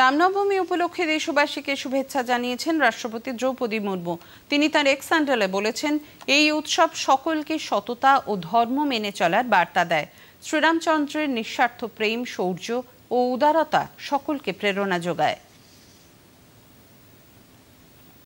রামনবমী উপলক্ষে দেশবাসীকে শুভেচ্ছা জানিয়েছেন রাষ্ট্রপতি দ্রৌপদী মুর্মু তিনি তার এক স্যান্ডেলে বলেছেন এই উৎসব সকলকে সততা ও ধর্ম মেনে চলার বার্তা দেয় শ্রীরামচন্দ্রের নিঃস্বার্থ প্রেম শৌর্য ও উদারতা সকলকে প্রেরণা যোগায়